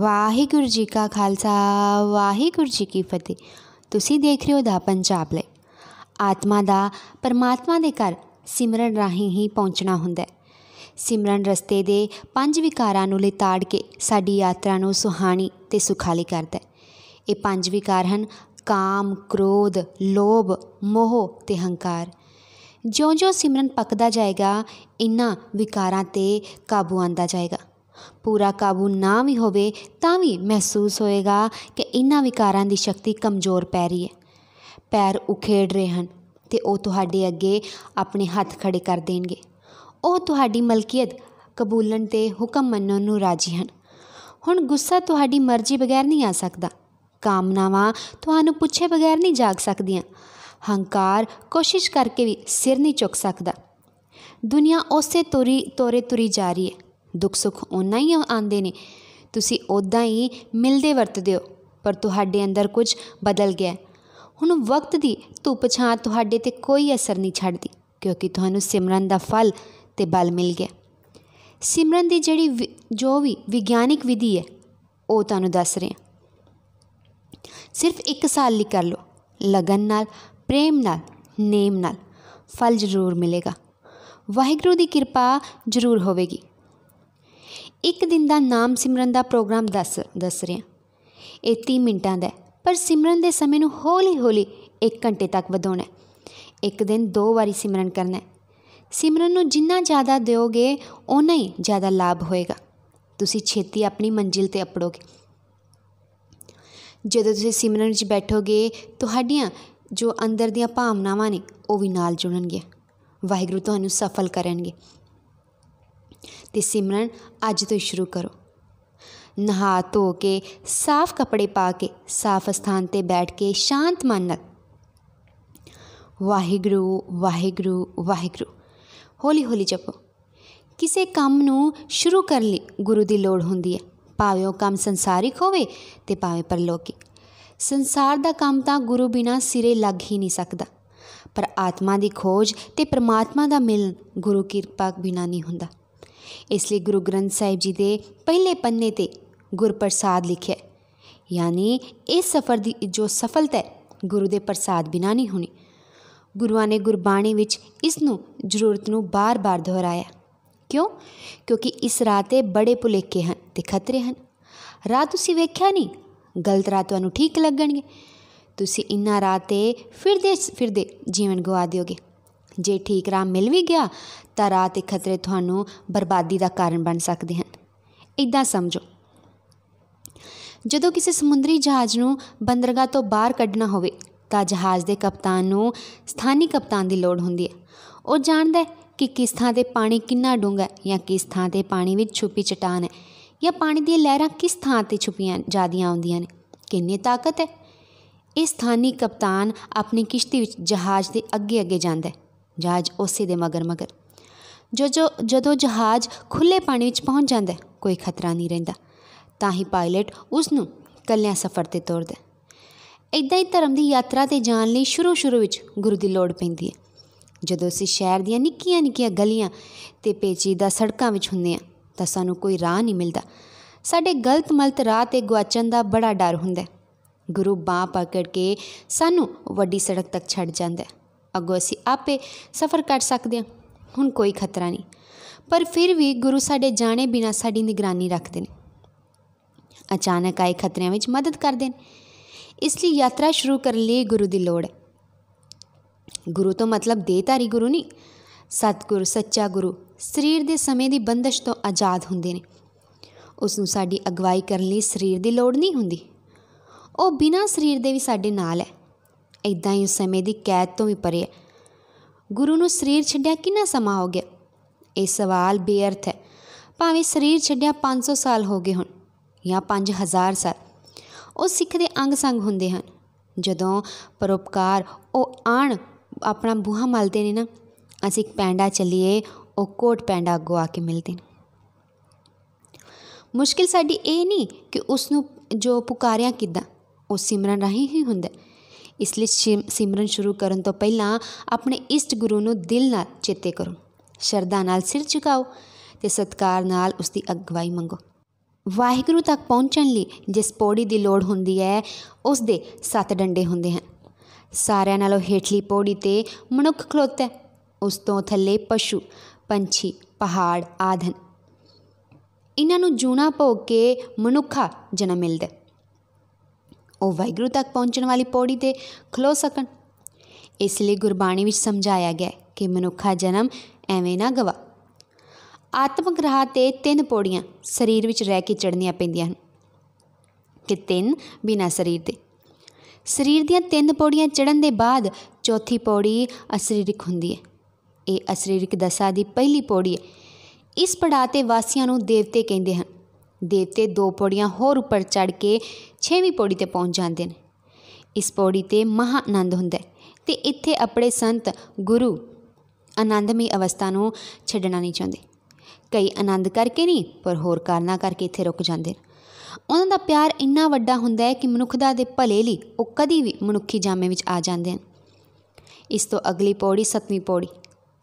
ਵਾਹਿਗੁਰੂ ਜੀ ਕਾ ਖਾਲਸਾ ਵਾਹਿਗੁਰੂ ਜੀ ਕੀ ਫਤਿਹ ਤੁਸੀਂ ਦੇਖ ਰਹੇ ਹੋ ਦਾ ਪੰਜਾਬ ਲੈ ਆਤਮਾ ਦਾ ਪਰਮਾਤਮਾ ਦੇ ਘਰ ਸਿਮਰਨ ਰਾਹੀਂ ਹੀ ਪਹੁੰਚਣਾ ਹੁੰਦਾ ਹੈ ਸਿਮਰਨ ਰਸਤੇ ਦੇ ਪੰਜ ਵਿਕਾਰਾਂ ਨੂੰ ਲਿਤਾੜ ਕੇ ਸਾਡੀ ਯਾਤਰਾ ਨੂੰ ਸੁਹਾਣੀ ਤੇ ਸੁਖਾਲੀ ਕਰਦਾ ਹੈ ਇਹ ਪੰਜ ਵਿਕਾਰ ਹਨ ਕਾਮ ਕ੍ਰੋਧ ਲੋਭ ਮੋਹ ਤੇ ਹੰਕਾਰ ਜਿਉਂ-ਜਿਉਂ ਸਿਮਰਨ ਪੱਕਦਾ ਜਾਏਗਾ ਇਨ੍ਹਾਂ ਵਿਕਾਰਾਂ ਤੇ ਕਾਬੂ ਆਂਦਾ ਜਾਏਗਾ ਪੂਰਾ ਕਾਬੂ ਨਾ ਵੀ ਹੋਵੇ ਤਾਂ ਵੀ ਮਹਿਸੂਸ ਹੋਏਗਾ ਕਿ ਇਹਨਾਂ ਵਿਕਾਰਾਂ ਦੀ ਸ਼ਕਤੀ ਕਮਜ਼ੋਰ ਪੈ ਰਹੀ ਹੈ ਪੈਰ ਉਖੇੜ ਰਹੇ ਹਨ ਤੇ ਉਹ ਤੁਹਾਡੇ ਅੱਗੇ ਆਪਣੇ ਹੱਥ ਖੜੇ ਕਰ ਦੇਣਗੇ ਉਹ ਤੁਹਾਡੀ ਮਲਕੀਅਤ ਕਬੂਲਣ ਤੇ ਹੁਕਮ ਮੰਨਣ ਨੂੰ ਰਾਜੀ ਹਨ ਹੁਣ ਗੁੱਸਾ ਤੁਹਾਡੀ ਮਰਜ਼ੀ ਬਗੈਰ ਨਹੀਂ ਆ ਸਕਦਾ ਕਾਮਨਾਵਾਂ ਤੁਹਾਨੂੰ ਪੁੱਛੇ ਬਗੈਰ ਨਹੀਂ ਜਾਗ ਸਕਦੀਆਂ ਹੰਕਾਰ ਕੋਸ਼ਿਸ਼ ਕਰਕੇ ਵੀ ਸਿਰ ਨਹੀਂ ਚੁੱਕ ਸਕਦਾ ਦੁਨੀਆ ਉਸੇ ਤੋਰੀ ਤੋਰੇ ਤੁਰੀ ਜਾ ਰਹੀ ਹੈ ਦੁੱਖ ਸੁੱਖ ਉਹਨਾਂ ਹੀ ਆਉਂਦੇ ਨੇ ਤੁਸੀਂ ਉਦਾਂ ਹੀ ਮਿਲਦੇ ਵਰਤਦੇ ਹੋ ਪਰ ਤੁਹਾਡੇ ਅੰਦਰ ਕੁਝ ਬਦਲ ਗਿਆ ਹੁਣ ਵਕਤ ਦੀ ਧੁੱਪ ਛਾਂ ਤੁਹਾਡੇ ਤੇ ਕੋਈ ਅਸਰ ਨਹੀਂ ਛੱਡਦੀ ਕਿਉਂਕਿ ਤੁਹਾਨੂੰ ਸਿਮਰਨ ਦਾ ਫਲ ਤੇ ਬਲ ਮਿਲ ਗਿਆ ਸਿਮਰਨ ਦੀ ਜਿਹੜੀ ਜੋ ਵੀ ਵਿਗਿਆਨਿਕ ਵਿਧੀ ਹੈ ਉਹ ਤੁਹਾਨੂੰ ਦੱਸ ਰਹੇ ਹਾਂ ਸਿਰਫ ਇੱਕ ਸਾਲ ਲਈ ਕਰ ਲਓ ਲਗਨ ਨਾਲ ਪ੍ਰੇਮ ਨਾਲ ਨੇਮ ਨਾਲ ਫਲ ਜ਼ਰੂਰ ਮਿਲੇਗਾ ਵਾਹਿਗੁਰੂ ਦੀ ਕਿਰਪਾ ਜ਼ਰੂਰ ਹੋਵੇਗੀ ਇੱਕ ਦਿਨ ਦਾ ਨਾਮ ਸਿਮਰਨ ਦਾ ਪ੍ਰੋਗਰਾਮ ਦੱਸ ਦੱਸ ਰਿਹਾ ਇਹ 30 ਮਿੰਟਾਂ ਦਾ ਪਰ ਸਿਮਰਨ ਦੇ ਸਮੇਂ ਨੂੰ ਹੌਲੀ-ਹੌਲੀ 1 ਘੰਟੇ ਤੱਕ ਵਧਾਉਣਾ ਇੱਕ ਦਿਨ ਦੋ ਵਾਰੀ ਸਿਮਰਨ ਕਰਨਾ ਸਿਮਰਨ ਨੂੰ ਜਿੰਨਾ ਜ਼ਿਆਦਾ ਦਿਓਗੇ ਉਨਾ ਹੀ ਜ਼ਿਆਦਾ ਲਾਭ ਹੋਏਗਾ ਤੁਸੀਂ ਛੇਤੀ ਆਪਣੀ ਮੰਜ਼ਿਲ ਤੇ ਅਪੜੋਗੇ ਜਦੋਂ ਤੁਸੀਂ ਸਿਮਰਨ ਵਿੱਚ ਬੈਠੋਗੇ ਤੁਹਾਡੀਆਂ ਜੋ ਅੰਦਰ ਦੀਆਂ ਭਾਵਨਾਵਾਂ ਨੇ ਉਹ ਵੀ ਨਾਲ ਜੁੜਨਗੀਆਂ ਵਾਹਿਗੁਰੂ ਤੁਹਾਨੂੰ ਸਫਲ ਕਰਨਗੇ ਤੇ ਸਿਮਰਨ ਅੱਜ ਤੋਂ ਸ਼ੁਰੂ ਕਰੋ ਨਹਾ ਧੋ ਕੇ ਸਾਫ਼ ਕੱਪੜੇ ਪਾ ਕੇ ਸਾਫ਼ ਸਥਾਨ ਤੇ ਬੈਠ ਕੇ ਸ਼ਾਂਤ ਮਨ ਨਾਲ ਵਾਹਿਗੁਰੂ ਵਾਹਿਗੁਰੂ ਵਾਹਿਗੁਰੂ ਹੌਲੀ ਹੌਲੀ ਜਪੋ ਕਿਸੇ ਕੰਮ ਨੂੰ ਸ਼ੁਰੂ ਕਰਨ ਲਈ ਗੁਰੂ ਦੀ ਲੋੜ ਹੁੰਦੀ ਹੈ ਭਾਵੇਂ ਉਹ ਕੰਮ ਸੰਸਾਰਿਕ ਹੋਵੇ ਤੇ ਭਾਵੇਂ ਪਰਲੋਕੀ ਸੰਸਾਰ ਦਾ ਕੰਮ ਤਾਂ ਗੁਰੂ ਬਿਨਾ ਸਿਰੇ ਲੱਗ ਹੀ ਨਹੀਂ ਸਕਦਾ ਪਰ ਆਤਮਾ ਦੀ ਖੋਜ ਤੇ ਪ੍ਰਮਾਤਮਾ ਦਾ ਮਿਲਨ ਗੁਰੂ ਕਿਰਪਾ ਬਿਨਾ ਨਹੀਂ ਹੁੰਦਾ ਇਸ ਲਈ ਗੁਰੂ ਗ੍ਰੰਥ ਸਾਹਿਬ ਜੀ ਦੇ ਪਹਿਲੇ ਪੰਨੇ ਤੇ ਗੁਰਪ੍ਰਸਾਦ ਲਿਖਿਆ ਯਾਨੀ ਇਸ ਸਫ਼ਰ ਦੀ ਜੋ ਸਫਲਤਾ ਗੁਰੂ ਦੇ ਪ੍ਰਸਾਦ ਬਿਨਾ ਨਹੀਂ ਹੋਣੀ ਗੁਰੂਆਂ ਨੇ ਗੁਰਬਾਣੀ ਵਿੱਚ ਇਸ ਨੂੰ ਜ਼ਰੂਰਤ ਨੂੰ ਬਾਰ-ਬਾਰ ਦੁਹਰਾਇਆ ਕਿਉਂ ਕਿਉਂਕਿ ਇਸ ਰਾਤੇ ਬੜੇ ਭੁਲੇਖੇ ਹਨ ਤੇ ਖਤਰੇ ਹਨ ਰਾਤ ਤੁਸੀਂ ਵੇਖਿਆ ਨਹੀਂ ਗਲਤ ਰਾਤ ਤੁਹਾਨੂੰ ਠੀਕ ਲੱਗਣਗੇ ਤੁਸੀਂ ਇਨ੍ਹਾਂ ਰਾਤੇ ਫਿਰਦੇ ਫਿਰਦੇ ਜੀਵਨ ਗਵਾ ਦਿਓਗੇ ਜੇ ਠੀਕ ਰਾਹ ਮਿਲ ਵੀ ਗਿਆ ਤਾਂ ਰਾਹ ਤੇ ਖਤਰੇ ਤੁਹਾਨੂੰ ਬਰਬਾਦੀ ਦਾ ਕਾਰਨ ਬਣ ਸਕਦੇ ਹਨ ਇਦਾਂ ਸਮਝੋ ਜਦੋਂ ਕਿਸੇ ਸਮੁੰਦਰੀ ਜਹਾਜ਼ ਨੂੰ ਬੰਦਰਗਾਹ ਤੋਂ ਬਾਹਰ ਕੱਢਣਾ ਹੋਵੇ ਤਾਂ ਜਹਾਜ਼ ਦੇ ਕਪਤਾਨ ਨੂੰ ਸਥਾਨੀ ਕਪਤਾਨ ਦੀ ਲੋੜ ਹੁੰਦੀ ਹੈ ਉਹ ਜਾਣਦਾ ਹੈ ਕਿ ਕਿਸ ਥਾਂ ਤੇ ਪਾਣੀ ਕਿੰਨਾ ਡੂੰਘਾ ਹੈ ਜਾਂ ਕਿਸ ਥਾਂ ਤੇ ਪਾਣੀ ਵਿੱਚ ਛੁਪੀ ਚਟਾਨ ਹੈ ਜਾਂ ਪਾਣੀ ਦੀਆਂ ਲਹਿਰਾਂ ਕਿਸ ਥਾਂ ਤੇ ਛੁਪੀਆਂ ਜਾਂਦੀਆਂ ਆਉਂਦੀਆਂ ਨੇ ਕਿੰਨੀ ਤਾਕਤ ਹੈ ਇਹ ਸਥਾਨੀ ਕਪਤਾਨ ਆਪਣੀ ਕਿਸ਼ਤੀ ਵਿੱਚ ਜਹਾਜ਼ ਦੇ ਅੱਗੇ ਅੱਗੇ ਜਾਂਦਾ ਹੈ ਜਹਾਜ਼ ਉਸੇ ਦੇ ਮਗਰ ਮਗਰ ਜੋ ਜੋ ਜਦੋਂ ਜਹਾਜ਼ ਖੁੱਲੇ ਪਾਣੀ ਵਿੱਚ ਪਹੁੰਚ ਜਾਂਦਾ ਕੋਈ ਖਤਰਾ ਨਹੀਂ ਰਹਿੰਦਾ ਤਾਂ ਹੀ ਪਾਇਲਟ ਉਸ ਨੂੰ ਕੱਲਿਆ ਸਫ਼ਰ ਤੇ ਤੋਰਦਾ ਇਦਾਂ ਹੀ ਧਰਮ ਦੀ ਯਾਤਰਾ ਤੇ ਜਾਣ ਲਈ ਸ਼ੁਰੂ ਸ਼ੁਰੂ ਵਿੱਚ ਗੁਰੂ ਦੀ ਲੋੜ ਪੈਂਦੀ ਹੈ ਜਦੋਂ ਅਸੀਂ ਸ਼ਹਿਰ ਦੀਆਂ ਨਿੱਕੀਆਂ ਨਿੱਕੀਆਂ ਗਲੀਆਂ ਤੇ ਪੇਚੀਦਾ ਸੜਕਾਂ ਵਿੱਚ ਹੁੰਨੇ ਆ ਤਾਂ ਸਾਨੂੰ ਕੋਈ ਰਾਹ ਨਹੀਂ ਮਿਲਦਾ ਸਾਡੇ ਗਲਤ ਮਲਤ ਰਾਹ ਤੇ ਗਵਾਚਣ ਦਾ ਬੜਾ ਡਰ ਹੁੰਦਾ ਗੁਰੂ ਬਾਹ ਪਕੜ ਕੇ ਸਾਨੂੰ ਵੱਡੀ ਸੜਕ ਤੱਕ ਛੱਡ ਜਾਂਦਾ ਅੱਗੋਂ ਅਸੀਂ ਆਪੇ ਸਫ਼ਰ ਕਰ ਸਕਦੇ ਹਾਂ ਹੁਣ ਕੋਈ ਖਤਰਾ ਨਹੀਂ ਪਰ ਫਿਰ ਵੀ ਗੁਰੂ ਸਾਡੇ ਜਾਣੇ ਬਿਨਾ ਸਾਡੀ ਨਿਗਰਾਨੀ ਰੱਖਦੇ ਨੇ ਅਚਾਨਕ ਆਏ ਖਤਰਿਆਂ ਵਿੱਚ ਮਦਦ ਕਰਦੇ ਨੇ ਇਸ ਲਈ ਯਾਤਰਾ ਸ਼ੁਰੂ ਕਰਨ ਲਈ ਗੁਰੂ ਦੀ ਲੋੜ ਹੈ ਗੁਰੂ ਤੋਂ ਮਤਲਬ ਦੇਹਧਾਰੀ ਗੁਰੂ ਨਹੀਂ ਸਤਗੁਰ ਸੱਚਾ ਗੁਰੂ ਸਰੀਰ ਦੇ ਸਮੇਂ ਦੀ ਬੰਦਸ਼ ਤੋਂ ਆਜ਼ਾਦ ਹੁੰਦੇ ਨੇ ਉਸ ਨੂੰ ਸਾਡੀ ਅਗਵਾਈ ਕਰਨ ਲਈ ਸਰੀਰ ਦੀ ਲੋੜ ਨਹੀਂ ਹੁੰਦੀ ਉਹ ਬਿਨਾਂ ਸਰੀਰ ਦੇ ਵੀ ਸਾਡੇ ਨਾਲ ਹੈ ਇਦਾਂ ਹੀ ਸਮੇਂ ਦੀ ਕੈਦ ਤੋਂ ਵੀ ਪਰੇ ਹੈ ਗੁਰੂ ਨੂੰ ਸਰੀਰ ਛੱਡਿਆ ਕਿੰਨਾ ਸਮਾਂ ਹੋ ਗਿਆ ਇਹ ਸਵਾਲ ਬੇਅਰਥ ਹੈ ਭਾਵੇਂ ਸਰੀਰ ਛੱਡਿਆ 500 ਸਾਲ ਹੋ ਗਏ ਹੋਣ ਜਾਂ 5000 ਸਾਲ ਉਹ ਸਿੱਖ ਦੇ ਅੰਗ ਸੰਗ ਹੁੰਦੇ ਹਨ ਜਦੋਂ ਪਰਉਪਕਾਰ ਉਹ ਆਣ ਆਪਣਾ ਬੂਹਾ ਮਲਦੇ ਨੇ ਨਾ ਅਸੀਂ ਇੱਕ ਪੈਂਡਾ ਚੱਲੀਏ ਉਹ ਕੋਟ ਪੈਂਡਾ ਅੱਗੋਂ ਆ ਕੇ ਮਿਲਦੇ ਨੇ ਮੁਸ਼ਕਿਲ ਸਾਡੀ ਇਹ ਨਹੀਂ ਕਿ ਉਸ ਨੂੰ ਜੋ ਪੁਕਾਰਿਆ ਕਿਦਾਂ ਉਹ ਸਿਮਰਨ ਰਹੀ ਹੀ ਹੁੰਦਾ ਇਸ ਲਈ ਸਿਮਰਨ ਸ਼ੁਰੂ ਕਰਨ ਤੋਂ ਪਹਿਲਾਂ ਆਪਣੇ ਇਸ਼ਟ ਗੁਰੂ ਨੂੰ ਦਿਲ ਨਾਲ ਚੇਤੇ ਕਰੋ ਸ਼ਰਧਾ ਨਾਲ ਸਿਰ ਝੁਕਾਓ ਤੇ ਸਤਕਾਰ ਨਾਲ ਉਸ ਦੀ ਅਗਵਾਈ ਮੰਗੋ ਵਾਹਿਗੁਰੂ ਤੱਕ ਪਹੁੰਚਣ ਲਈ ਜਿਸ ਪੌੜੀ ਦੀ ਲੋੜ ਹੁੰਦੀ ਹੈ ਉਸ ਦੇ ਸੱਤ ਡੰਡੇ ਹੁੰਦੇ ਹਨ ਸਾਰਿਆਂ ਨਾਲੋਂ ਹੇਠਲੀ ਪੌੜੀ ਤੇ ਮਨੁੱਖ ਖਲੋਤਾ ਹੈ ਉਸ ਤੋਂ ਥੱਲੇ ਪਸ਼ੂ ਪੰਛੀ ਪਹਾੜ ਆਦਨ ਇਹਨਾਂ ਨੂੰ ਜੂਣਾ ਭੋਗ ਕੇ ਮਨੁੱਖਾ ਜਨਮ ਮਿਲਦਾ ਉਹ ਵੈਗਰੂ ਤੱਕ ਪਹੁੰਚਣ ਵਾਲੀ ਪੌੜੀ ਤੇ ਖਲੋ ਸਕਣ ਇਸ ਲਈ ਗੁਰਬਾਣੀ ਵਿੱਚ ਸਮਝਾਇਆ ਗਿਆ ਕਿ ਮਨੁੱਖਾ ਜਨਮ ਐਵੇਂ ਨਾ ਗਵਾ ਆਤਮਿਕ ਰਾਹ ਤੇ ਤਿੰਨ ਪੌੜੀਆਂ ਸਰੀਰ ਵਿੱਚ ਰਹਿ ਕੇ ਚੜ੍ਹਨੀਆਂ ਪੈਂਦੀਆਂ ਹਨ ਕਿ ਤਿੰਨ ਬਿਨਾ ਸਰੀਰ ਦੇ ਸਰੀਰ ਦੀਆਂ ਤਿੰਨ ਪੌੜੀਆਂ ਚੜ੍ਹਨ ਦੇ ਬਾਅਦ ਚੌਥੀ ਪੌੜੀ ਅਸਰੀਰਿਕ ਹੁੰਦੀ ਹੈ ਇਹ ਅਸਰੀਰਿਕ ਦਸ਼ਾ ਦੀ ਪਹਿਲੀ ਪੌੜੀ ਹੈ ਇਸ ਪੜਾਅ ਤੇ ਵਾਸੀਆਂ ਨੂੰ ਦੇਵਤੇ ਕਹਿੰਦੇ ਹਨ ਦੇਵਤੇ ਦੋ ਪੌੜੀਆਂ ਹੋਰ ਉੱਪਰ ਚੜ ਕੇ ਛੇਵੀਂ ਪੌੜੀ ਤੇ ਪਹੁੰਚ ਜਾਂਦੇ ਨੇ ਇਸ ਪੌੜੀ ਤੇ ਮਹਾ ਆਨੰਦ ਹੁੰਦਾ ਤੇ ਇੱਥੇ ਆਪਣੇ ਸੰਤ ਗੁਰੂ ਆਨੰਦਮਈ ਅਵਸਥਾ ਨੂੰ ਛੱਡਣਾ ਨਹੀਂ ਚਾਹੁੰਦੇ ਕਈ ਆਨੰਦ ਕਰਕੇ ਨਹੀਂ ਪਰ ਹੋਰ ਕਾਰਨਾ ਕਰਕੇ ਇੱਥੇ ਰੁਕ ਜਾਂਦੇ ਨੇ ਉਹਨਾਂ ਦਾ ਪਿਆਰ ਇੰਨਾ ਵੱਡਾ ਹੁੰਦਾ ਹੈ ਕਿ ਮਨੁੱਖਤਾ ਦੇ ਭਲੇ ਲਈ ਉਹ ਕਦੀ ਵੀ ਮਨੁੱਖੀ ਜਾਮੇ ਵਿੱਚ ਆ ਜਾਂਦੇ ਹਨ ਇਸ ਤੋਂ ਅਗਲੀ ਪੌੜੀ ਸਤਵੀਂ ਪੌੜੀ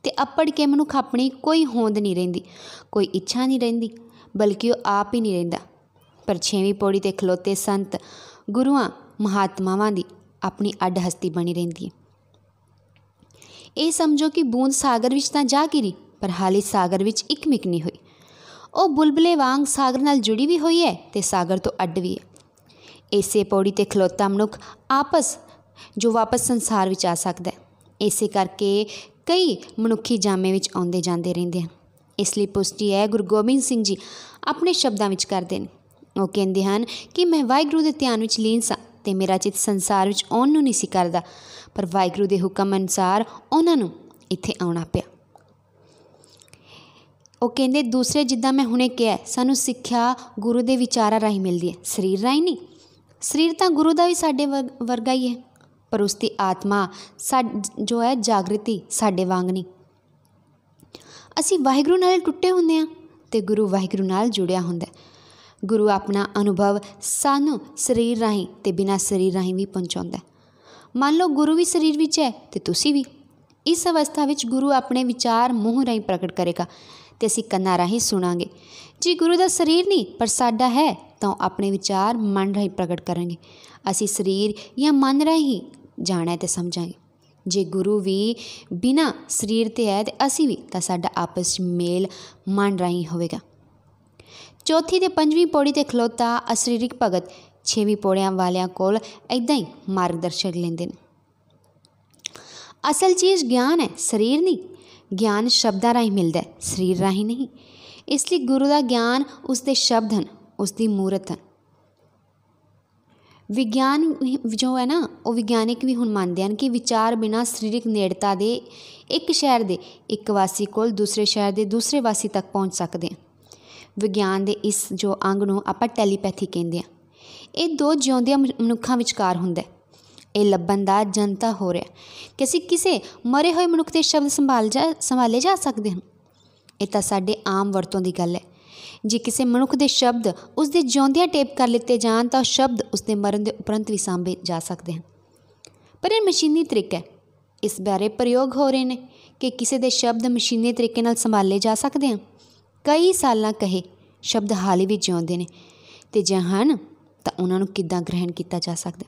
ਤੇ ਅਪੜ ਕੇ ਮਨੁੱਖ ਆਪਣੀ ਕੋਈ ਹੋਂਦ ਨਹੀਂ ਰਹਿੰਦੀ ਕੋਈ ਇੱਛਾ ਨਹੀਂ ਰਹਿੰਦੀ ਬਲਕਿ ਉਹ ਆਪ ਹੀ ਨਹੀਂ ਰਹਿੰਦਾ ਪਰ ਛੇਵੀਂ ਪੌੜੀ ਤੇ ਖਲੋਤੇ ਸੰਤ ਗੁਰੂਆਂ ਮਹਾਤਮਾਵਾਂ ਦੀ ਆਪਣੀ ਅੱਡ ਹਸਤੀ ਬਣੀ ਰਹਿੰਦੀ ਹੈ ਇਹ ਸਮਝੋ ਕਿ ਬੂੰਦ ਸਾਗਰ ਵਿੱਚ ਤਾਂ ਜਾ ਗਿਰੀ ਪਰ ਹਾਲੇ ਸਾਗਰ ਵਿੱਚ ਇੱਕ ਮਿਕ ਨਹੀਂ ਹੋਈ ਉਹ ਬੁਲਬਲੇ ਵਾਂਗ ਸਾਗਰ ਨਾਲ ਜੁੜੀ ਵੀ ਹੋਈ ਹੈ ਤੇ ਸਾਗਰ ਤੋਂ ਅੱਡ ਵੀ ਹੈ ਇਸੇ ਪੌੜੀ ਤੇ ਖਲੋਤਾ ਮਨੁੱਖ ਆਪਸ ਜੋ ਵਾਪਸ ਸੰਸਾਰ ਵਿੱਚ ਆ ਸਕਦਾ ਹੈ ਇਸੇ ਕਰਕੇ ਕਈ ਮਨੁੱਖੀ ਜਾਮੇ ਵਿੱਚ ਆਉਂਦੇ ਜਾਂਦੇ ਰਹਿੰਦੇ ਹਨ ਇਸ ਲਈ ਪੁਸ਼ਟੀ ਹੈ ਗੁਰੂ ਗੋਬਿੰਦ ਸਿੰਘ ਜੀ ਆਪਣੇ ਸ਼ਬਦਾਂ ਵਿੱਚ ਕਰਦੇ ਨੇ ਉਹ ਕਹਿੰਦੇ ਹਨ ਕਿ ਮੈਂ ਵਾਹਿਗੁਰੂ ਦੇ ਧਿਆਨ ਵਿੱਚ ਲੀਨ ਸਾਂ ਤੇ ਮੇਰਾ ਚਿੱਤ ਸੰਸਾਰ ਵਿੱਚ ਆਉਣ ਨੂੰ ਨਹੀਂ ਸੀ ਕਰਦਾ ਪਰ ਵਾਹਿਗੁਰੂ ਦੇ ਹੁਕਮ ਅਨੁਸਾਰ ਉਹਨਾਂ ਨੂੰ ਇੱਥੇ ਆਉਣਾ ਪਿਆ ਉਹ ਕਹਿੰਦੇ ਦੂਸਰੇ ਜਿੱਦਾਂ ਮੈਂ ਹੁਣੇ ਕਿਹਾ ਸਾਨੂੰ ਸਿੱਖਿਆ ਗੁਰੂ ਦੇ ਵਿਚਾਰਾਂ ਰਾਹੀਂ ਮਿਲਦੀ ਹੈ ਸਰੀਰ ਰਾਹੀਂ ਨਹੀਂ ਸਰੀਰ ਤਾਂ ਗੁਰੂ ਦਾ ਵੀ ਸਾਡੇ ਵਰਗਾ ਹੀ ਹੈ ਪਰ ਉਸ ਦੀ ਆਤਮਾ ਜੋ ਹੈ ਜਾਗਰਤੀ ਸਾਡੇ ਵਾਂਗ ਨਹੀਂ ਅਸੀਂ ਵਾਹਿਗੁਰੂ ਨਾਲ ਟੁੱਟੇ ਹੁੰਦੇ ਆ ਤੇ ਗੁਰੂ ਵਾਹਿਗੁਰੂ ਨਾਲ ਜੁੜਿਆ ਹੁੰਦਾ ਗੁਰੂ ਆਪਣਾ ਅਨੁਭਵ ਸਾਨੂੰ ਸਰੀਰ ਰਾਹੀਂ ਤੇ ਬਿਨਾ ਸਰੀਰ ਰਾਹੀਂ ਵੀ ਪਹੁੰਚਾਉਂਦਾ ਮੰਨ ਲਓ ਗੁਰੂ ਵੀ ਸਰੀਰ ਵਿੱਚ ਹੈ ਤੇ ਤੁਸੀਂ ਵੀ ਇਸ ਅਵਸਥਾ ਵਿੱਚ ਗੁਰੂ ਆਪਣੇ ਵਿਚਾਰ ਮੂੰਹ ਰਾਹੀਂ ਪ੍ਰਗਟ ਕਰੇਗਾ ਤੇ ਅਸੀਂ ਕੰਨਾਂ ਰਾਹੀਂ ਸੁਣਾਂਗੇ ਜੀ ਗੁਰੂ ਦਾ ਸਰੀਰ ਨਹੀਂ ਪਰ ਸਾਡਾ ਹੈ ਤਾਂ ਆਪਣੇ ਵਿਚਾਰ ਮਨ ਰਾਹੀਂ ਪ੍ਰਗਟ ਕਰਾਂਗੇ ਅਸੀਂ ਸਰੀਰ ਜਾਂ ਮਨ ਰਾਹੀਂ ਜਾਣਾ ਤੇ ਸਮਝਾਂਗੇ ਜੇ ਗੁਰੂ ਵੀ ਬਿਨਾ ਸਰੀਰ ਤੇ ਹੈ ਤੇ ਅਸੀਂ ਵੀ ਤਾਂ ਸਾਡਾ ਆਪਸ ਵਿੱਚ ਮੇਲ ਮੰਨ ਰਹੀ ਹੋਵੇਗਾ ਚੌਥੀ ਤੇ ਪੰਜਵੀਂ ਪੌੜੀ ਤੇ ਖਲੋਤਾ ਅਸਰੀਰਿਕ ਭਗਤ ਛੇਵੀਂ ਪੌੜੀਆਂ ਵਾਲਿਆਂ ਕੋਲ ਐਦਾਂ ਹੀ ਮਾਰਗਦਰਸ਼ਕ ਲੈਂਦੇ ਨੇ ਅਸਲ ਚੀਜ਼ ਗਿਆਨ ਹੈ ਸਰੀਰ ਨਹੀਂ ਗਿਆਨ ਸ਼ਬਦਾਂ ਰਾਹੀਂ ਮਿਲਦਾ ਹੈ ਸਰੀਰ ਰਾਹੀਂ ਨਹੀਂ ਇਸ ਲਈ ਗੁਰੂ ਦਾ ਗਿਆਨ ਉਸ ਦੇ ਸ਼ਬਦ ਹਨ ਉਸ ਦੀ ਮੂਰਤ ਹਨ ਵਿਗਿਆਨ ਜੋ ਹੈ ਨਾ ਉਹ ਵਿਗਿਆਨਿਕ ਵੀ ਹੁਣ ਮੰਨਦੇ ਹਨ ਕਿ ਵਿਚਾਰ ਬਿਨਾ ਸਰੀਰਕ ਨੇੜਤਾ ਦੇ ਇੱਕ ਸ਼ਹਿਰ ਦੇ ਇੱਕ ਵਾਸੀ ਕੋਲ ਦੂਸਰੇ ਸ਼ਹਿਰ ਦੇ ਦੂਸਰੇ ਵਾਸੀ ਤੱਕ ਪਹੁੰਚ ਸਕਦੇ ਹਨ ਵਿਗਿਆਨ ਦੇ ਇਸ ਜੋ ਅੰਗ ਨੂੰ ਆਪਾਂ ਟੈਲੀਪੈਥੀ ਕਹਿੰਦੇ ਹਾਂ ਇਹ ਦੋ ਜਿਉਂਦਿਆਂ ਮਨੁੱਖਾਂ ਵਿਚਕਾਰ ਹੁੰਦਾ ਹੈ ਇਹ ਲੱਭਣ ਦਾ ਜਨਤਾ ਹੋ ਰਿਹਾ ਕਿ ਅਸੀਂ ਕਿਸੇ ਮਰੇ ਹੋਏ ਮਨੁੱਖ ਦੇ ਸ਼ਬਦ ਸੰਭਾਲ ਜਾ ਸੰਭਾਲੇ ਜਾ ਸਕਦੇ ਹਾਂ ਇਹ ਤਾਂ ਸਾਡੇ ਆਮ ਵਰਤੋਂ ਦੀ ਗੱਲ ਹੈ ਜੇ ਕਿਸੇ ਮਨੁੱਖ ਦੇ ਸ਼ਬਦ ਉਸ ਦੇ ਜਿਉਂਦਿਆਂ ਟੇਪ ਕਰ ਲਿੱਤੇ ਜਾਣ ਤਾਂ ਸ਼ਬਦ ਉਸ ਦੇ ਮਰਨ ਦੇ ਉਪਰੰਤ ਵੀ ਸਾਂਭੇ ਜਾ ਸਕਦੇ ਹਨ ਪਰ ਇਹ ਮਸ਼ੀਨੀ ਤਰੀਕਾ ਹੈ ਇਸ ਬਾਰੇ ਪ੍ਰਯੋਗ ਹੋ ਰਹੇ ਨੇ ਕਿ ਕਿਸੇ ਦੇ ਸ਼ਬਦ ਮਸ਼ੀਨੀ ਤਰੀਕੇ ਨਾਲ ਸੰਭਾਲੇ ਜਾ ਸਕਦੇ ਹਨ ਕਈ ਸਾਲਾਂ ਕਹੇ ਸ਼ਬਦ ਹਾਲੇ ਵੀ ਜਿਉਂਦੇ ਨੇ ਤੇ ਜਹਾਨ ਹਨ ਤਾਂ ਉਹਨਾਂ ਨੂੰ ਕਿੱਦਾਂ ਗ੍ਰਹਿਣ ਕੀਤਾ ਜਾ ਸਕਦਾ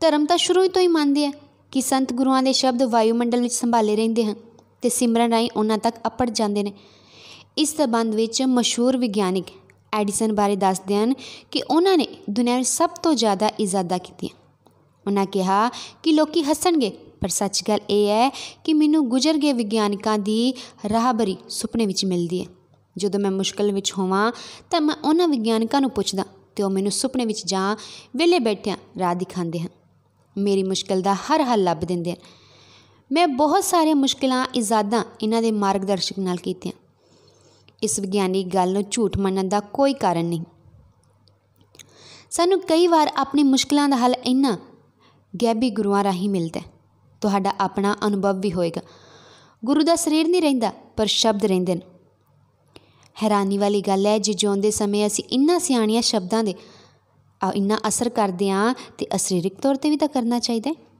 ਧਰਮ ਤਾਂ ਸ਼ੁਰੂ ਤੋਂ ਹੀ ਮੰਨਦੇ ਆ ਕਿ ਸੰਤ ਗੁਰੂਆਂ ਦੇ ਸ਼ਬਦ ਵਾਯੂਮੰਡਲ ਵਿੱਚ ਸੰਭਾਲੇ ਰਹਿੰਦੇ ਹਨ ਤੇ ਸਿਮਰਨ ਰਾਹੀਂ ਉਹਨਾਂ ਤੱਕ ਅਪੜ ਜਾਂਦੇ ਨੇ ਇਸ ਸਬੰਧ ਵਿੱਚ ਮਸ਼ਹੂਰ ਵਿਗਿਆਨਿਕ ਐਡੀਸਨ ਬਾਰੇ ਦੱਸਦੇ ਹਨ ਕਿ ਉਹਨਾਂ ਨੇ ਦੁਨੀਆ ਵਿੱਚ ਸਭ ਤੋਂ ਜ਼ਿਆਦਾ ਇਜ਼ਾਦਾ ਕੀਤੀਆਂ ਉਹਨਾਂ ਕਿਹਾ ਕਿ ਲੋਕੀ ਹੱਸਣਗੇ ਪਰ ਸੱਚ ਗੱਲ ਇਹ ਹੈ ਕਿ ਮੈਨੂੰ ਗੁਜ਼ਰ ਗਏ ਵਿਗਿਆਨਿਕਾਂ ਦੀ ਰਾਹਬਰੀ ਸੁਪਨੇ ਵਿੱਚ ਮਿਲਦੀ ਹੈ ਜਦੋਂ ਮੈਂ ਮੁਸ਼ਕਲ ਵਿੱਚ ਹੋਵਾਂ ਤਾਂ ਮੈਂ ਉਹਨਾਂ ਵਿਗਿਆਨਿਕਾਂ ਨੂੰ ਪੁੱਛਦਾ ਤੇ ਉਹ ਮੈਨੂੰ ਸੁਪਨੇ ਵਿੱਚ ਜਾਂ ਵਿਲੇ ਬੈਠਿਆਂ ਰਾਹ ਦਿਖਾਉਂਦੇ ਹਨ ਮੇਰੀ ਮੁਸ਼ਕਲ ਦਾ ਹਰ ਹੱਲ ਲੱਭ ਦਿੰਦੇ ਹਨ ਮੈਂ ਬਹੁਤ ਸਾਰੇ ਮੁਸ਼ਕਲਾਂ ਇਜ਼ਾਦਾਂ ਇਹਨਾਂ ਦੇ ਮਾਰਗਦਰਸ਼ਕ ਨਾਲ ਕੀਤੀਆਂ ਇਸ ਵਿਗਿਆਨੀ ਗੱਲ ਨੂੰ ਝੂਠ ਮੰਨਣ ਦਾ ਕੋਈ ਕਾਰਨ ਨਹੀਂ ਸਾਨੂੰ ਕਈ ਵਾਰ ਆਪਣੀ ਮੁਸ਼ਕਲਾਂ ਦਾ ਹੱਲ ਇੰਨਾ ਗੈਬੀ ਗੁਰੂਆਂ ਰਾਹੀਂ ਮਿਲਦਾ ਹੈ ਤੁਹਾਡਾ ਆਪਣਾ ਅਨੁਭਵ ਵੀ ਹੋਏਗਾ ਗੁਰੂ ਦਾ ਸਰੀਰ ਨਹੀਂ ਰਹਿੰਦਾ ਪਰ ਸ਼ਬਦ ਰਹਿੰਦੇ ਨੇ ਹੈਰਾਨੀ ਵਾਲੀ ਗੱਲ ਹੈ ਜੇ ਜਿਉਂਦੇ ਸਮੇਂ ਅਸੀਂ ਇੰਨਾ ਸਿਆਣੀਆਂ ਸ਼ਬਦਾਂ ਦੇ ਇੰਨਾ ਅਸਰ ਕਰਦੇ ਆ ਤੇ ਅਸਰੀਰਿਕ ਤੌਰ ਤੇ ਵੀ ਤਾਂ ਕਰਨਾ ਚਾਹੀਦਾ ਹੈ